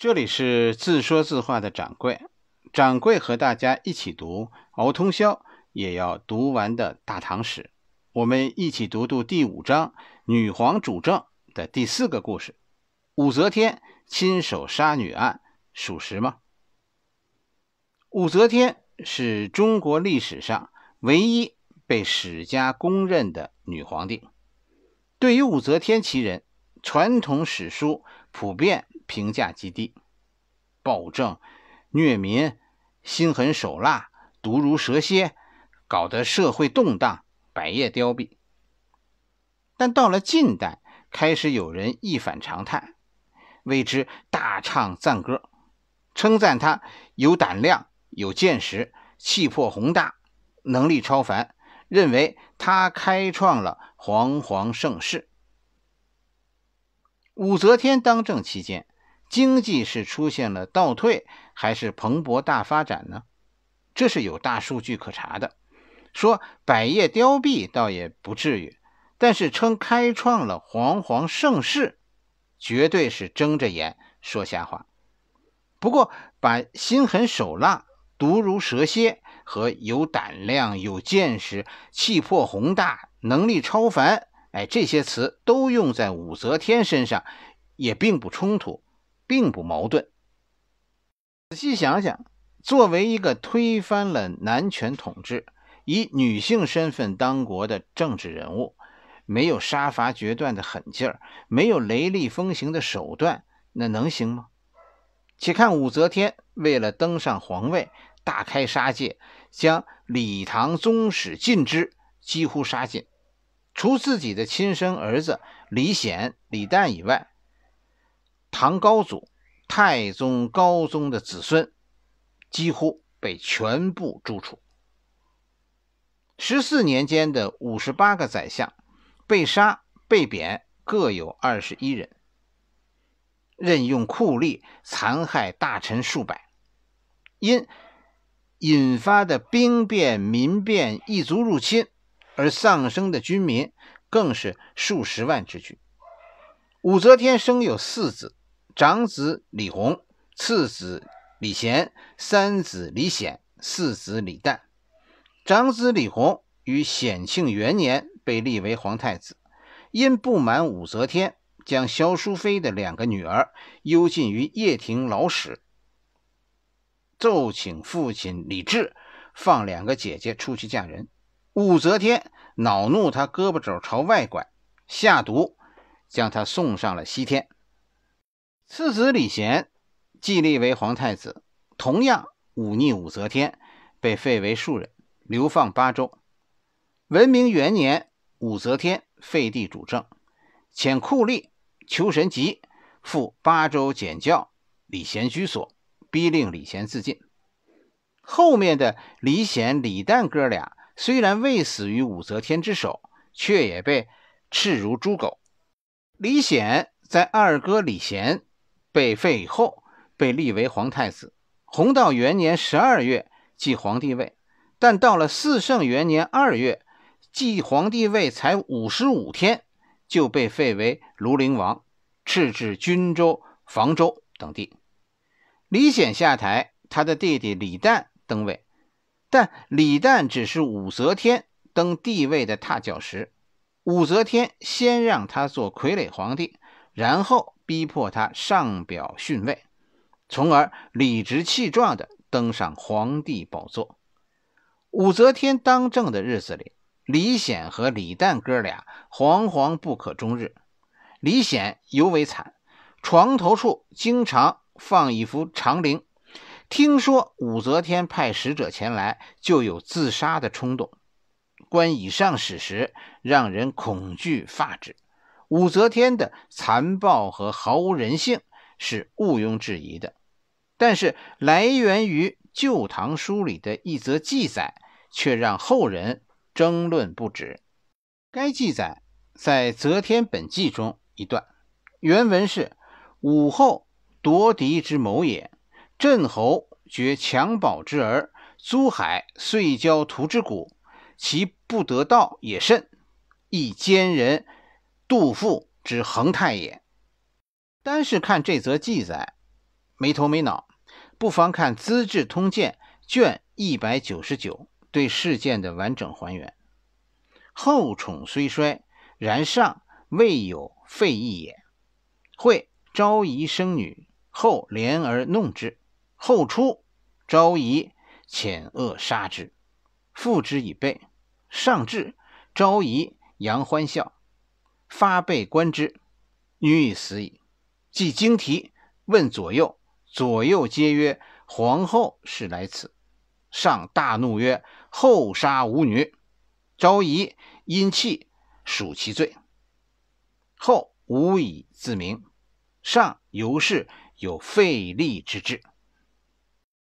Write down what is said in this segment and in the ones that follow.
这里是自说自话的掌柜，掌柜和大家一起读，熬通宵也要读完的《大唐史》。我们一起读读第五章“女皇主政”的第四个故事：武则天亲手杀女案，属实吗？武则天是中国历史上唯一被史家公认的女皇帝。对于武则天其人，传统史书普遍。评价极低，暴政、虐民、心狠手辣、毒如蛇蝎，搞得社会动荡、百业凋敝。但到了近代，开始有人一反常态，为之大唱赞歌，称赞他有胆量、有见识、气魄宏大、能力超凡，认为他开创了煌煌盛世。武则天当政期间。经济是出现了倒退，还是蓬勃大发展呢？这是有大数据可查的。说百业凋敝倒也不至于，但是称开创了煌煌盛世，绝对是睁着眼说瞎话。不过，把心狠手辣、毒如蛇蝎和有胆量、有见识、气魄宏大、能力超凡，哎，这些词都用在武则天身上，也并不冲突。并不矛盾。仔细想想，作为一个推翻了男权统治、以女性身份当国的政治人物，没有杀伐决断的狠劲儿，没有雷厉风行的手段，那能行吗？且看武则天为了登上皇位，大开杀戒，将李唐宗室尽之，几乎杀尽，除自己的亲生儿子李显、李旦以外。唐高祖、太宗、高宗的子孙几乎被全部诛除。十四年间的五十八个宰相，被杀、被贬各有二十一人。任用酷吏，残害大臣数百。因引发的兵变、民变、异族入侵而丧生的军民，更是数十万之巨。武则天生有四子。长子李弘，次子李贤，三子李显，四子李旦。长子李弘于显庆元年被立为皇太子，因不满武则天，将萧淑妃的两个女儿幽禁于掖庭牢史，奏请父亲李治放两个姐姐出去嫁人。武则天恼怒他胳膊肘朝外拐，下毒将他送上了西天。次子李贤继立为皇太子，同样忤逆武则天，被废为庶人，流放巴州。文明元年，武则天废帝主政，遣酷吏求神吉赴巴州检教李贤居所，逼令李贤自尽。后面的李显、李旦哥俩虽然未死于武则天之手，却也被斥如猪狗。李显在二哥李贤。被废以后，被立为皇太子。弘道元年十二月继皇帝位，但到了四圣元年二月继皇帝位才五十五天，就被废为庐陵王，斥至均州、房州等地。李显下台，他的弟弟李旦登位，但李旦只是武则天登帝位的踏脚石，武则天先让他做傀儡皇帝。然后逼迫他上表逊位，从而理直气壮地登上皇帝宝座。武则天当政的日子里，李显和李旦哥俩惶惶不可终日。李显尤为惨，床头处经常放一幅长陵，听说武则天派使者前来，就有自杀的冲动。观以上史实，让人恐惧发指。武则天的残暴和毫无人性是毋庸置疑的，但是来源于《旧唐书》里的一则记载却让后人争论不止。该记载在《则天本纪》中一段，原文是：“武后夺嫡之谋也，镇侯绝襁褓之儿，租海遂交屠之骨，其不得道也甚，亦奸人。”杜甫之恒泰也。单是看这则记载，没头没脑，不妨看《资治通鉴》卷一百九十九对事件的完整还原。后宠虽衰，然上未有废意也。会昭仪生女，后怜而弄之，后出，昭仪遣恶杀之，付之以备。上至，昭仪扬欢笑。发被观之，女已死矣。既惊啼，问左右，左右皆曰：“皇后是来此。”上大怒曰：“后杀吾女。”昭仪因泣，属其罪。后无以自明，上尤是有废立之志。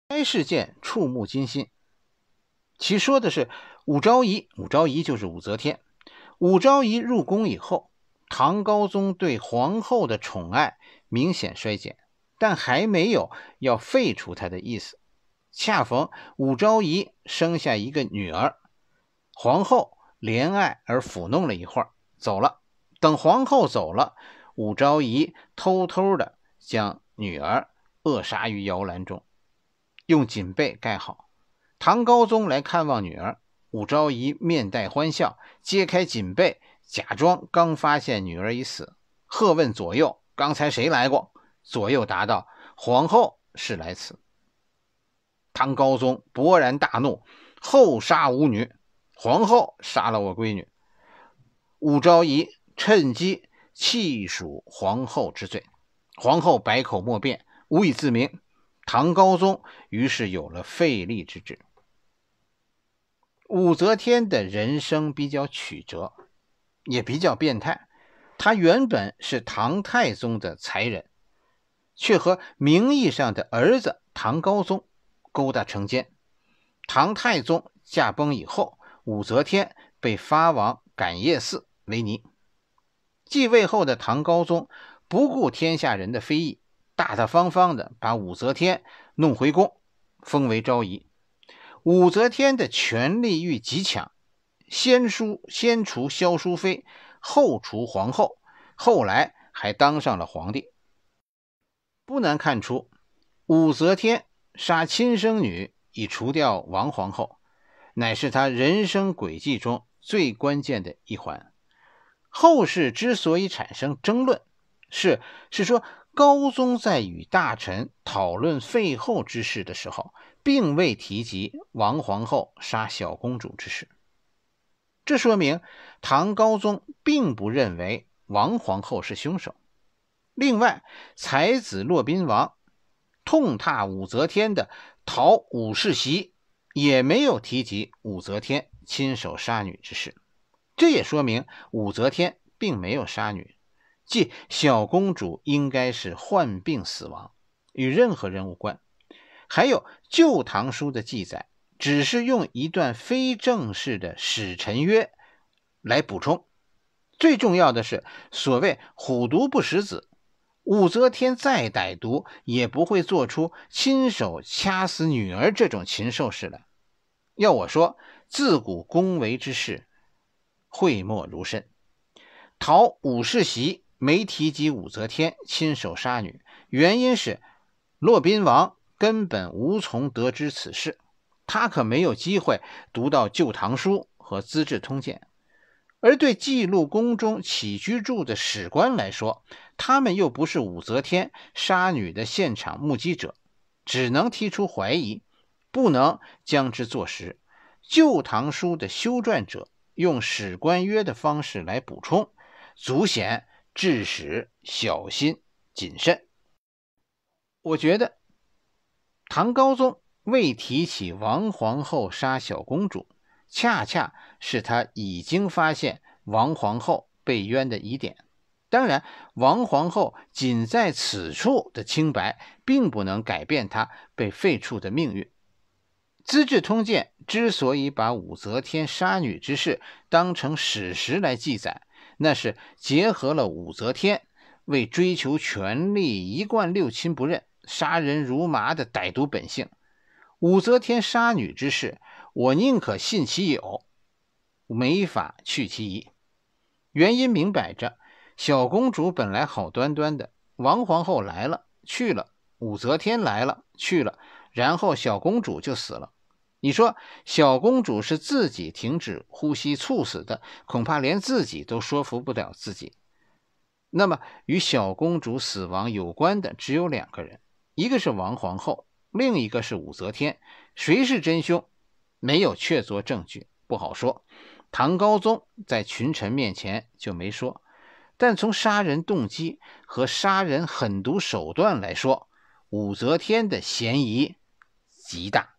该事件触目惊心，其说的是武昭仪，武昭仪就是武则天。武昭仪入宫以后，唐高宗对皇后的宠爱明显衰减，但还没有要废除她的意思。恰逢武昭仪生下一个女儿，皇后怜爱而抚弄了一会儿，走了。等皇后走了，武昭仪偷偷的将女儿扼杀于摇篮中，用锦被盖好。唐高宗来看望女儿。武昭仪面带欢笑，揭开锦被，假装刚发现女儿已死，喝问左右：“刚才谁来过？”左右答道：“皇后是来此。”唐高宗勃然大怒：“后杀吾女，皇后杀了我闺女！”武昭仪趁机弃数皇后之罪，皇后百口莫辩，无以自明。唐高宗于是有了废立之志。武则天的人生比较曲折，也比较变态。她原本是唐太宗的才人，却和名义上的儿子唐高宗勾搭成奸。唐太宗驾崩以后，武则天被发往感业寺为尼。继位后的唐高宗不顾天下人的非议，大大方方的把武则天弄回宫，封为昭仪。武则天的权力欲极强，先书先除萧淑妃，后除皇后，后来还当上了皇帝。不难看出，武则天杀亲生女以除掉王皇后，乃是他人生轨迹中最关键的一环。后世之所以产生争论，是是说。高宗在与大臣讨论废后之事的时候，并未提及王皇后杀小公主之事，这说明唐高宗并不认为王皇后是凶手。另外，才子骆宾王痛踏武则天的《讨武士袭，也没有提及武则天亲手杀女之事，这也说明武则天并没有杀女。即小公主应该是患病死亡，与任何人无关。还有《旧唐书》的记载，只是用一段非正式的使臣约来补充。最重要的是，所谓“虎毒不食子”，武则天再歹毒，也不会做出亲手掐死女儿这种禽兽事来。要我说，自古宫闱之事，讳莫如深。讨武氏袭。没提及武则天亲手杀女，原因是骆宾王根本无从得知此事，他可没有机会读到《旧唐书》和《资治通鉴》，而对记录宫中起居住的史官来说，他们又不是武则天杀女的现场目击者，只能提出怀疑，不能将之坐实。《旧唐书》的修撰者用史官约的方式来补充，足显。致使小心谨慎。我觉得，唐高宗未提起王皇后杀小公主，恰恰是他已经发现王皇后被冤的疑点。当然，王皇后仅在此处的清白，并不能改变她被废黜的命运。《资治通鉴》之所以把武则天杀女之事当成史实来记载。那是结合了武则天为追求权力一贯六亲不认、杀人如麻的歹毒本性。武则天杀女之事，我宁可信其有，没法去其疑。原因明摆着：小公主本来好端端的，王皇后来了去了，武则天来了去了，然后小公主就死了。你说小公主是自己停止呼吸猝死的，恐怕连自己都说服不了自己。那么，与小公主死亡有关的只有两个人，一个是王皇后，另一个是武则天。谁是真凶，没有确凿证据，不好说。唐高宗在群臣面前就没说，但从杀人动机和杀人狠毒手段来说，武则天的嫌疑极大。